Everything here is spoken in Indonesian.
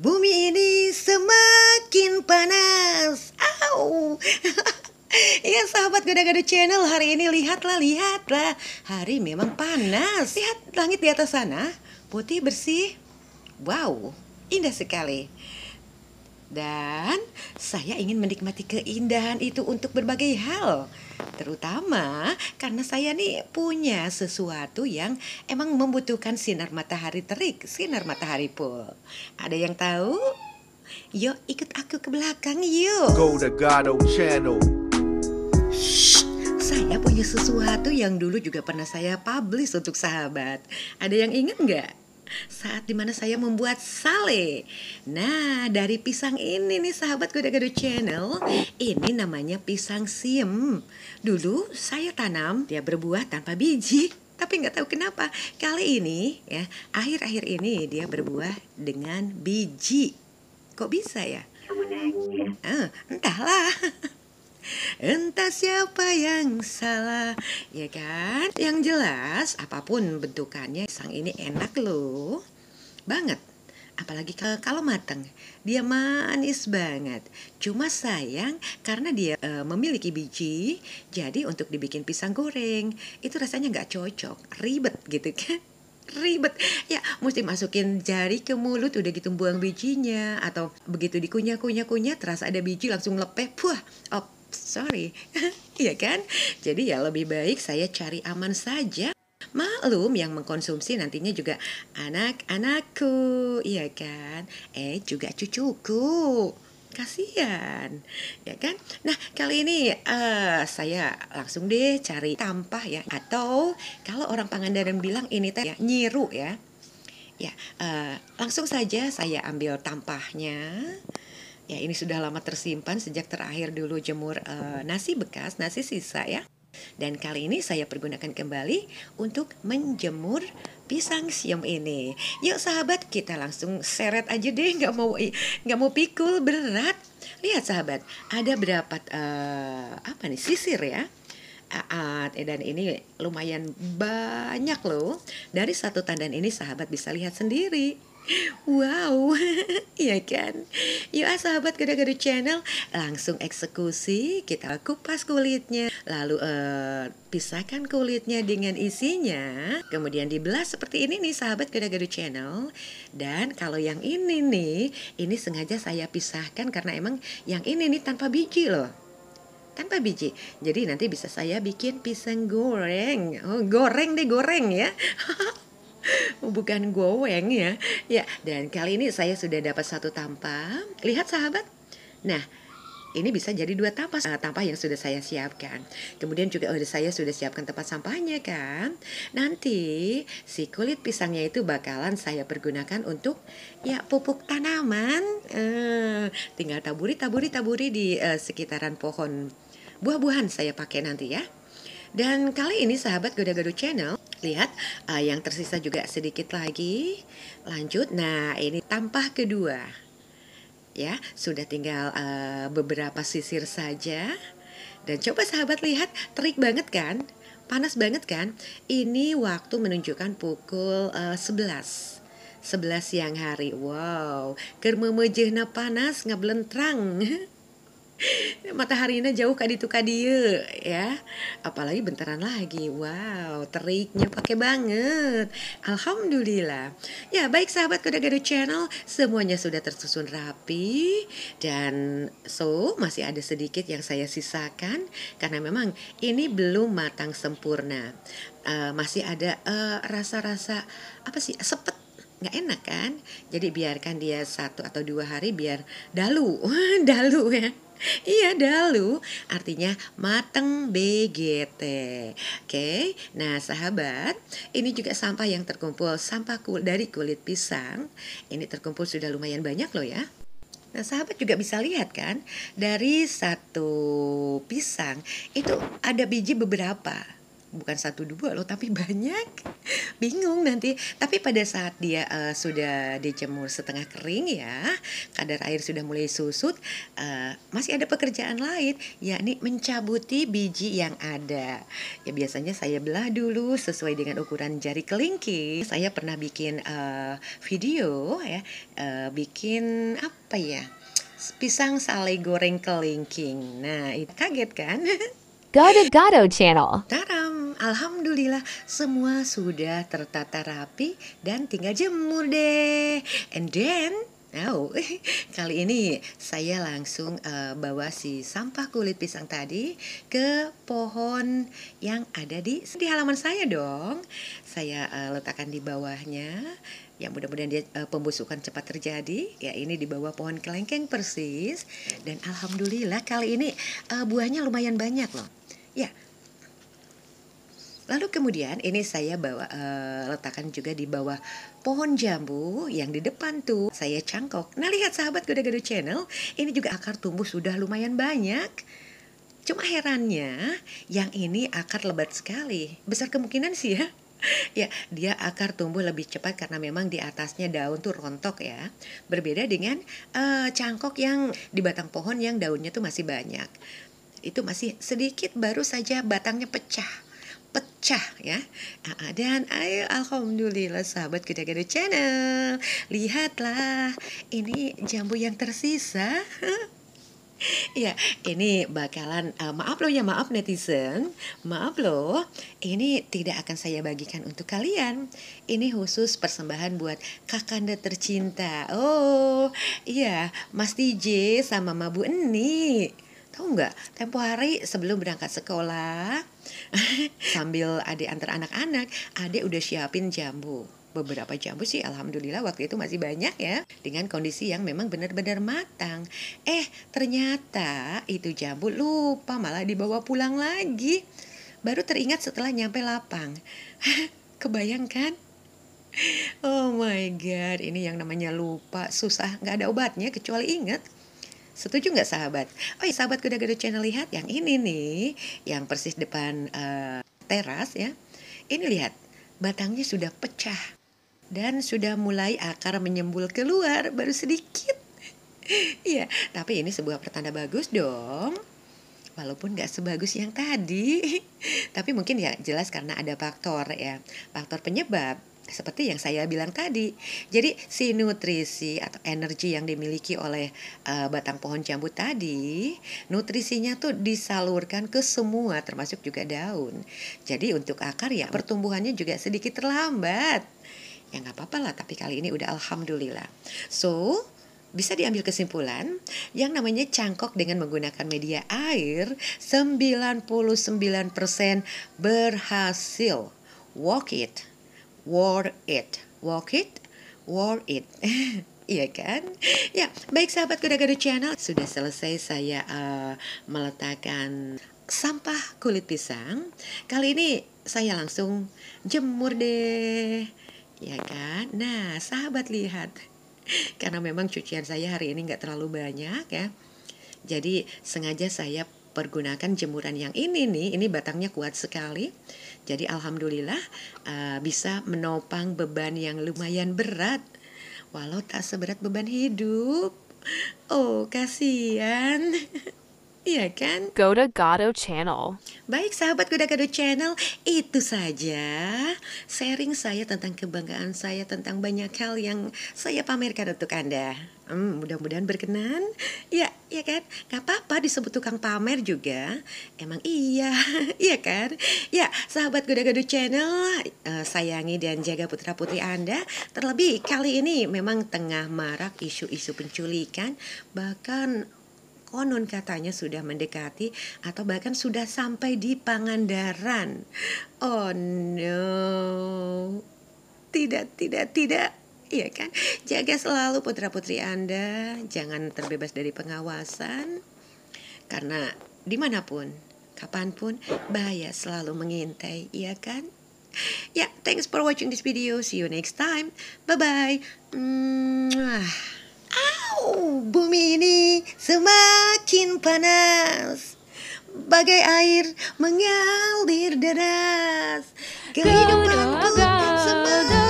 Bumi ini semakin panas. Au. Iya sahabat Gada-Gada Channel hari ini lihatlah lihatlah hari memang panas lihat langit di atas sana putih bersih wow indah sekali dan saya ingin menikmati keindahan itu untuk berbagai hal. Terutama karena saya nih punya sesuatu yang emang membutuhkan sinar matahari terik, sinar matahari full. Ada yang tahu? Yuk ikut aku ke belakang yuk. Go to Gado Channel. saya punya sesuatu yang dulu juga pernah saya publish untuk sahabat. Ada yang ingat nggak? saat dimana saya membuat sale. Nah, dari pisang ini nih sahabat Kuda Gado Channel, ini namanya pisang siem. Dulu saya tanam, dia berbuah tanpa biji tapi nggak tahu kenapa kali ini ya akhir-akhir ini dia berbuah dengan biji kok bisa ya, ya? eh, entahlah Entah siapa yang salah, ya kan? Yang jelas, apapun bentukannya, sang ini enak loh. Banget. Apalagi kalau mateng, dia manis banget. Cuma sayang karena dia e, memiliki biji, jadi untuk dibikin pisang goreng itu rasanya nggak cocok, ribet gitu kan? ribet ya mesti masukin jari ke mulut udah gitu buang bijinya atau begitu dikunyah kunyah kunyah terasa ada biji langsung lepeh puah oke sorry iya kan jadi ya lebih baik saya cari aman saja Maklum yang mengkonsumsi nantinya juga anak-anakku, iya kan? Eh juga cucuku. Kasihan, ya kan? Nah kali ini uh, saya langsung deh cari tampah ya Atau kalau orang Pangandaran bilang ini teh ya, nyiru ya Ya, uh, langsung saja saya ambil tampahnya Ya, ini sudah lama tersimpan sejak terakhir dulu jemur e, nasi bekas, nasi sisa ya. Dan kali ini saya pergunakan kembali untuk menjemur pisang siam ini. Yuk sahabat, kita langsung seret aja deh, nggak mau nggak mau pikul berat. Lihat sahabat, ada berapa e, apa nih sisir ya? Aat eh, dan ini lumayan banyak loh. Dari satu tandan ini sahabat bisa lihat sendiri Wow, iya kan? Yuk ah sahabat gara-gara channel, langsung eksekusi kita kupas kulitnya, lalu uh, pisahkan kulitnya dengan isinya, kemudian dibelah seperti ini nih sahabat gara-gara channel. Dan kalau yang ini nih, ini sengaja saya pisahkan karena emang yang ini nih tanpa biji loh tanpa biji. Jadi nanti bisa saya bikin pisang goreng. Oh, goreng deh goreng ya. bukan goweng ya. Ya, dan kali ini saya sudah dapat satu tampah. Lihat sahabat. Nah, ini bisa jadi dua tampah, uh, eh, tampah yang sudah saya siapkan. Kemudian juga oleh saya sudah siapkan tempat sampahnya kan. Nanti si kulit pisangnya itu bakalan saya pergunakan untuk ya pupuk tanaman. Uh, tinggal taburi, taburi, taburi di uh, sekitaran pohon buah-buahan saya pakai nanti ya. Dan kali ini sahabat gado Gado Channel lihat uh, yang tersisa juga sedikit lagi lanjut nah ini tampah kedua ya sudah tinggal uh, beberapa sisir saja dan coba sahabat lihat terik banget kan panas banget kan ini waktu menunjukkan pukul uh, 11 11 siang hari wow kermemejehna panas ngeblentrang mataharinya jauh kadi tuh dia, ya apalagi bentaran lagi wow teriknya pakai banget alhamdulillah ya baik sahabat kuda gado channel semuanya sudah tersusun rapi dan so masih ada sedikit yang saya sisakan karena memang ini belum matang sempurna uh, masih ada eh, rasa-rasa uh, apa sih sepet nggak enak kan jadi biarkan dia satu atau dua hari biar dalu dalu ya iya dalu artinya mateng BGT. Oke. Nah, sahabat, ini juga sampah yang terkumpul sampah kul dari kulit pisang. Ini terkumpul sudah lumayan banyak loh ya. Nah, sahabat juga bisa lihat kan, dari satu pisang itu ada biji beberapa bukan satu dua loh tapi banyak bingung nanti tapi pada saat dia uh, sudah dijemur setengah kering ya kadar air sudah mulai susut uh, masih ada pekerjaan lain yakni mencabuti biji yang ada ya biasanya saya belah dulu sesuai dengan ukuran jari kelingking saya pernah bikin uh, video ya uh, bikin apa ya pisang sale goreng kelingking nah itu kaget kan Gado Gado Channel. Tada! Alhamdulillah semua sudah tertata rapi dan tinggal jemur deh. And then oh kali ini saya langsung uh, bawa si sampah kulit pisang tadi ke pohon yang ada di di halaman saya dong. Saya uh, letakkan di bawahnya. Ya mudah-mudahan dia uh, pembusukan cepat terjadi. Ya ini di bawah pohon kelengkeng persis dan alhamdulillah kali ini uh, buahnya lumayan banyak loh. Ya, Lalu kemudian ini saya bawa e, letakkan juga di bawah pohon jambu yang di depan tuh saya cangkok. Nah lihat sahabat Gado-Gado Channel, ini juga akar tumbuh sudah lumayan banyak. Cuma herannya, yang ini akar lebat sekali. Besar kemungkinan sih ya, ya dia akar tumbuh lebih cepat karena memang di atasnya daun tuh rontok ya berbeda dengan uh, cangkok yang di batang pohon yang daunnya tuh masih banyak itu masih sedikit baru saja batangnya pecah pecah ya ah, dan ayo alhamdulillah sahabat kita- gede channel lihatlah ini jambu yang tersisa ya ini bakalan uh, maaf loh ya maaf netizen maaf loh ini tidak akan saya bagikan untuk kalian ini khusus persembahan buat kakanda tercinta oh iya mas DJ sama mabu eni Tahu nggak? Tempo hari sebelum berangkat sekolah, sambil adik antar anak-anak, adik udah siapin jambu beberapa jambu sih alhamdulillah waktu itu masih banyak ya dengan kondisi yang memang benar-benar matang. Eh, ternyata itu jambu lupa malah dibawa pulang lagi. Baru teringat setelah nyampe lapang. Kebayangkan? Oh my god, ini yang namanya lupa susah nggak ada obatnya kecuali inget Setuju nggak sahabat? Oh ya sahabat kuda-kuda channel lihat yang ini nih, yang persis depan uh, teras ya. Ini lihat, batangnya sudah pecah dan sudah mulai akar menyembul keluar baru sedikit. Iya, tapi ini sebuah pertanda bagus dong. Walaupun gak sebagus yang tadi, tapi mungkin ya jelas karena ada faktor ya, faktor penyebab seperti yang saya bilang tadi. Jadi si nutrisi atau energi yang dimiliki oleh uh, batang pohon jambu tadi, nutrisinya tuh disalurkan ke semua termasuk juga daun. Jadi untuk akar ya pertumbuhannya juga sedikit terlambat. Ya nggak apa-apa lah, tapi kali ini udah alhamdulillah. So, bisa diambil kesimpulan yang namanya cangkok dengan menggunakan media air 99% berhasil. Walk it. War it. Walk it, War it. Iya kan? Ya, baik sahabat kuda-kuda channel, sudah selesai saya uh, meletakkan sampah kulit pisang. Kali ini saya langsung jemur deh. Ya kan? Nah, sahabat lihat. Karena memang cucian saya hari ini nggak terlalu banyak ya. Jadi sengaja saya pergunakan jemuran yang ini nih ini batangnya kuat sekali jadi alhamdulillah uh, bisa menopang beban yang lumayan berat walau tak seberat beban hidup oh kasihan Iya kan? Go to Gado Channel. Baik sahabat Goda Gado Channel, itu saja sharing saya tentang kebanggaan saya tentang banyak hal yang saya pamerkan untuk Anda. Hmm, mudah-mudahan berkenan. Ya, ya kan? Gak apa-apa disebut tukang pamer juga. Emang iya, iya kan? Ya, sahabat Goda Gado Channel, eh, sayangi dan jaga putra-putri Anda. Terlebih kali ini memang tengah marak isu-isu penculikan, bahkan konon katanya sudah mendekati atau bahkan sudah sampai di Pangandaran. Oh no. Tidak, tidak, tidak. Iya kan? Jaga selalu putra-putri Anda, jangan terbebas dari pengawasan. Karena dimanapun, kapanpun, bahaya selalu mengintai, iya kan? Ya, yeah, thanks for watching this video. See you next time. Bye-bye bumi ini semakin panas Bagai air mengalir deras Kehidupan pun semakin